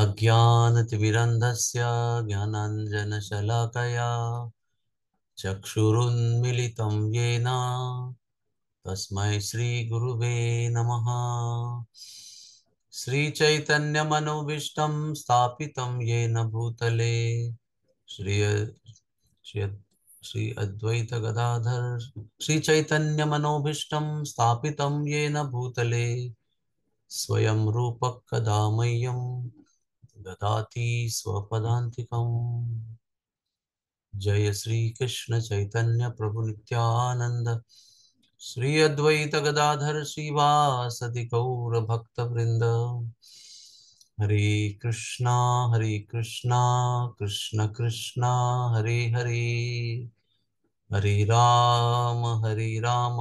अज्ञानतिमिरन्धस्य ज्ञानाञ्जनशलाकया चक्षुरुन्मिलितं येन तस्मै श्रीगुरुवे नमः श्रीचैतन्यमनोभीष्टं स्थापितं येन भूतले श्री श्री अद्वैतगदाधर श्रीचैतन्यमनोभीष्टं स्थापितं येन भूतले स्वयं रूपकदा मह्यम् ददाति स्वपदान्तिकम् जय कृष्ण चैतन्य प्रभु नित्यानंद श्री अद्वैत गदाधर श्रीवासदि वृंद हरे कृष्णा हरे कृष्णा कृष्ण कृष्णा हरे हरे हरे राम हरे राम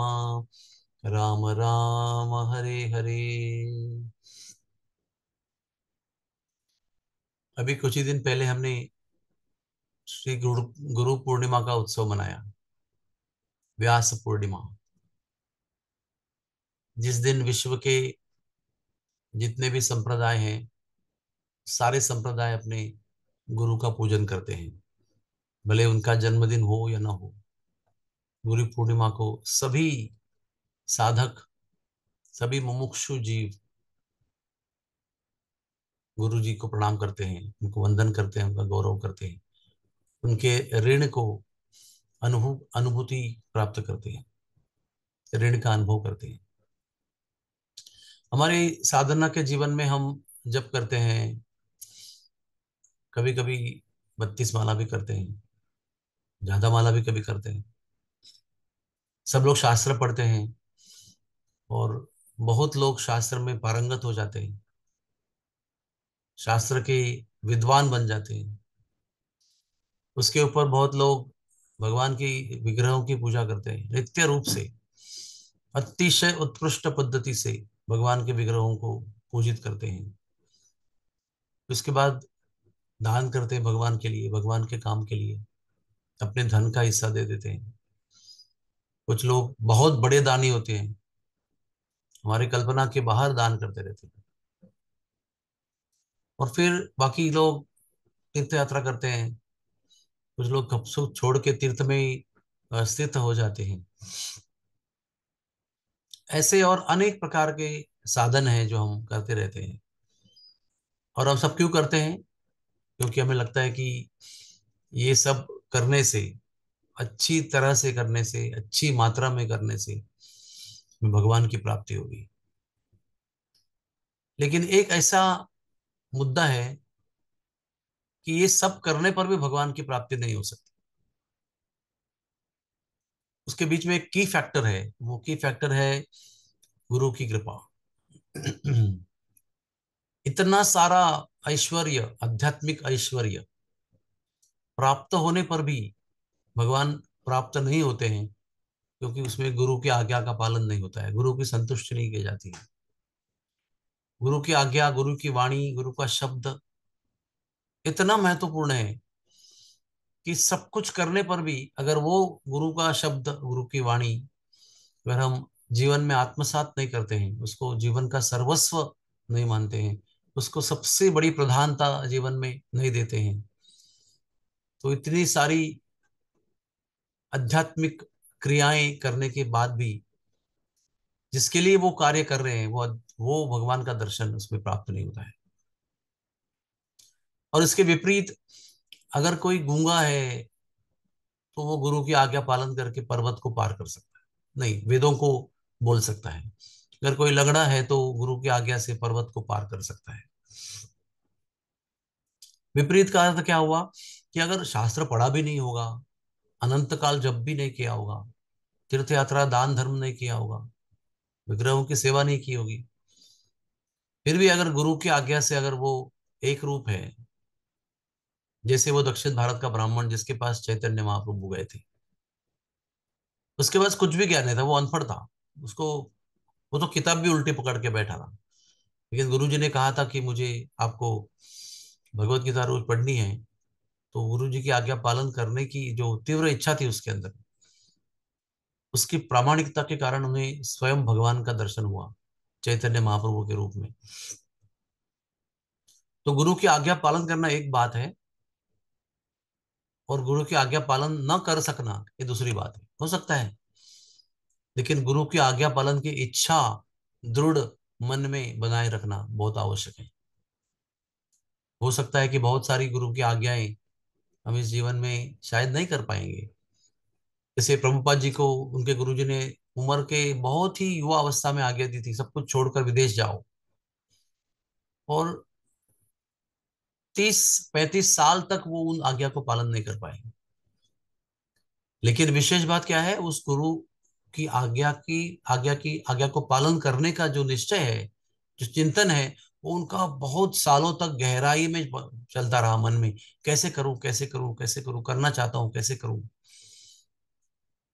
राम राम हरे हरे अभी कुछ ही दिन पहले हमने श्री गुरु गुरु पूर्णिमा का उत्सव मनाया व्यास पूर्णिमा जिस दिन विश्व के जितने भी संप्रदाय हैं सारे संप्रदाय अपने गुरु का पूजन करते हैं भले उनका जन्मदिन हो या ना हो गुरु पूर्णिमा को सभी साधक सभी मुमुक्षु जीव गुरु जी को प्रणाम करते हैं उनको वंदन करते हैं उनका गौरव करते हैं उनके ऋण को अनुभव अनुभूति प्राप्त करते हैं ऋण का अनुभव करते हैं हमारे साधना के जीवन में हम जप करते हैं कभी कभी बत्तीस माला भी करते हैं ज्यादा माला भी कभी करते हैं सब लोग शास्त्र पढ़ते हैं और बहुत लोग शास्त्र में पारंगत हो जाते हैं शास्त्र के विद्वान बन जाते हैं उसके ऊपर बहुत लोग भगवान की विग्रहों की पूजा करते हैं नित्य रूप से अतिशय उत्कृष्ट पद्धति से भगवान के विग्रहों को पूजित करते हैं उसके बाद दान करते हैं भगवान के लिए भगवान के काम के लिए अपने धन का हिस्सा दे देते हैं कुछ लोग बहुत बड़े दानी होते हैं हमारे कल्पना के बाहर दान करते रहते हैं और फिर बाकी लोग तीर्थ यात्रा करते हैं कुछ लोग कपसुख छोड़ के तीर्थ में ही स्थित हो जाते हैं ऐसे और अनेक प्रकार के साधन हैं जो हम करते रहते हैं और हम सब क्यों करते हैं क्योंकि हमें लगता है कि ये सब करने से अच्छी तरह से करने से अच्छी मात्रा में करने से भगवान की प्राप्ति होगी लेकिन एक ऐसा मुद्दा है कि ये सब करने पर भी भगवान की प्राप्ति नहीं हो सकती उसके बीच में एक की फैक्टर है वो की फैक्टर है गुरु की कृपा इतना सारा ऐश्वर्य आध्यात्मिक ऐश्वर्य प्राप्त होने पर भी भगवान प्राप्त नहीं होते हैं क्योंकि उसमें गुरु की आज्ञा का पालन नहीं होता है गुरु की संतुष्टि नहीं की जाती है गुरु की आज्ञा गुरु की वाणी गुरु का शब्द इतना महत्वपूर्ण है कि सब कुछ करने पर भी अगर वो गुरु का शब्द गुरु की वाणी अगर हम जीवन में आत्मसात नहीं करते हैं उसको जीवन का सर्वस्व नहीं मानते हैं उसको सबसे बड़ी प्रधानता जीवन में नहीं देते हैं तो इतनी सारी आध्यात्मिक क्रियाएं करने के बाद भी जिसके लिए वो कार्य कर रहे हैं वो वो भगवान का दर्शन उसमें प्राप्त नहीं होता है और इसके विपरीत अगर कोई गूंगा है तो वो गुरु की आज्ञा पालन करके पर्वत को पार कर सकता है नहीं वेदों को बोल सकता है अगर कोई लगड़ा है तो गुरु की आज्ञा से पर्वत को पार कर सकता है विपरीत का अर्थ क्या हुआ कि अगर शास्त्र पढ़ा भी नहीं होगा अनंत काल जब भी नहीं किया होगा तीर्थ यात्रा दान धर्म नहीं किया होगा विग्रहों की सेवा नहीं की होगी फिर भी अगर गुरु की आज्ञा से अगर वो एक रूप है जैसे वो दक्षिण भारत का ब्राह्मण जिसके पास चैतन्य महाप्रभु गए थे उसके पास कुछ भी ज्ञान नहीं था वो अनपढ़ था उसको वो तो किताब भी उल्टी पकड़ के बैठा था लेकिन गुरु जी ने कहा था कि मुझे आपको भगवत गीता रोज पढ़नी है तो गुरु जी की आज्ञा पालन करने की जो तीव्र इच्छा थी उसके अंदर उसकी प्रामाणिकता के कारण उन्हें स्वयं भगवान का दर्शन हुआ चैतन्य महाप्रभु के रूप में तो गुरु की आज्ञा पालन करना एक बात है और गुरु की आज्ञा पालन न कर सकना ये दूसरी बात है हो सकता है लेकिन गुरु की आज्ञा पालन की इच्छा दृढ़ मन में बनाए रखना बहुत आवश्यक है हो सकता है कि बहुत सारी गुरु की आज्ञाएं हम इस जीवन में शायद नहीं कर पाएंगे जैसे प्रभुपाद जी को उनके गुरु जी ने उम्र के बहुत ही युवा अवस्था में आज्ञा दी थी सब कुछ छोड़कर विदेश जाओ और तीस पैंतीस साल तक वो उन आज्ञा को पालन नहीं कर पाए लेकिन विशेष बात क्या है उस गुरु की आज्ञा की आज्ञा की आज्ञा को पालन करने का जो निश्चय है जो चिंतन है वो उनका बहुत सालों तक गहराई में चलता रहा मन में कैसे करूं कैसे करूं कैसे करूं करना चाहता हूं कैसे करूं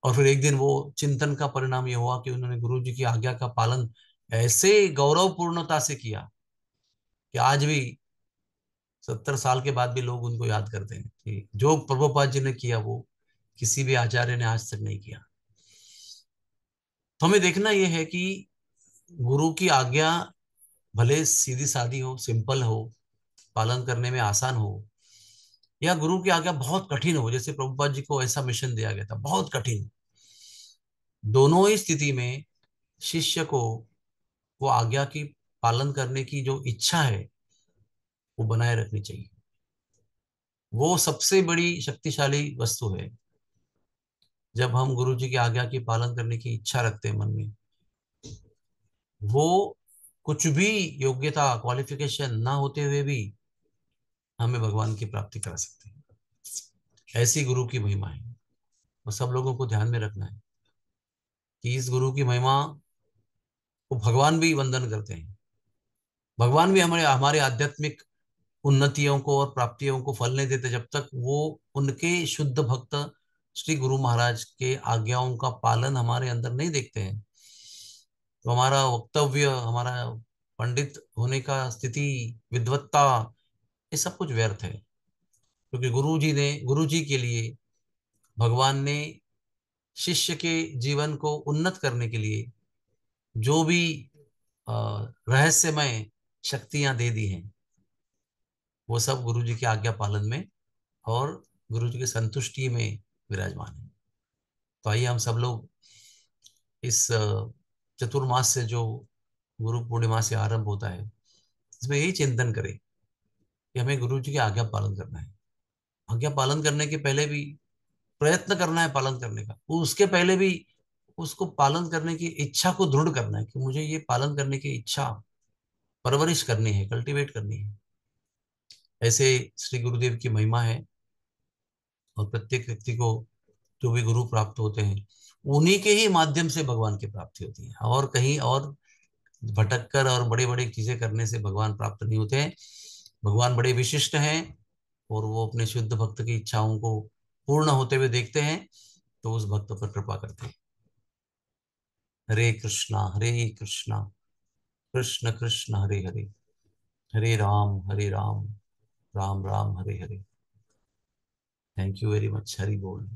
और फिर एक दिन वो चिंतन का परिणाम ये हुआ कि उन्होंने गुरु जी की आज्ञा का पालन ऐसे गौरवपूर्णता से किया कि आज भी सत्तर साल के बाद भी लोग उनको याद करते हैं कि जो प्रभुपाद जी ने किया वो किसी भी आचार्य ने आज तक नहीं किया तो हमें देखना यह है कि गुरु की आज्ञा भले सीधी सादी हो सिंपल हो पालन करने में आसान हो या गुरु की आज्ञा बहुत कठिन हो जैसे प्रभुपाद जी को ऐसा मिशन दिया गया था बहुत कठिन दोनों ही स्थिति में शिष्य को वो आज्ञा की पालन करने की जो इच्छा है वो बनाए रखनी चाहिए वो सबसे बड़ी शक्तिशाली वस्तु है जब हम गुरु जी की आज्ञा की पालन करने की इच्छा रखते हैं मन में वो कुछ भी योग्यता क्वालिफिकेशन ना होते हुए भी हमें भगवान की प्राप्ति करा सकते हैं ऐसी गुरु की महिमा है और सब लोगों को ध्यान में रखना है कि इस गुरु की महिमा को भगवान भी वंदन करते हैं भगवान भी हमारे हमारे आध्यात्मिक उन्नतियों को और प्राप्तियों को फल नहीं देते जब तक वो उनके शुद्ध भक्त श्री गुरु महाराज के आज्ञाओं का पालन हमारे अंदर नहीं देखते हैं तो हमारा वक्तव्य हमारा पंडित होने का स्थिति विद्वत्ता ये सब कुछ व्यर्थ है क्योंकि गुरु जी ने गुरु जी के लिए भगवान ने शिष्य के जीवन को उन्नत करने के लिए जो भी रहस्यमय शक्तियां दे दी हैं वो सब गुरु जी के आज्ञा पालन में और गुरु जी की संतुष्टि में विराजमान है तो आइए हम सब लोग इस चतुर्मास से जो गुरु पूर्णिमा से आरंभ होता है इसमें यही चिंतन करें कि हमें गुरु जी की आज्ञा पालन करना है आज्ञा पालन करने के पहले भी प्रयत्न करना है पालन करने का उसके पहले भी उसको पालन करने की इच्छा को दृढ़ करना है कि मुझे ये पालन करने की इच्छा परवरिश करनी है कल्टीवेट करनी है ऐसे श्री गुरुदेव की महिमा है और प्रत्येक व्यक्ति को जो भी गुरु प्राप्त होते हैं उन्हीं के ही माध्यम से भगवान की प्राप्ति होती है और कहीं और भटककर और बड़े बड़े चीजें करने से भगवान प्राप्त नहीं होते हैं भगवान बड़े विशिष्ट हैं और वो अपने शुद्ध भक्त की इच्छाओं को पूर्ण होते हुए देखते हैं तो उस भक्त पर कृपा करते हैं हरे कृष्णा हरे कृष्णा कृष्ण कृष्ण हरे हरे हरे राम हरे राम राम राम हरे हरे thank you very much Hari बोल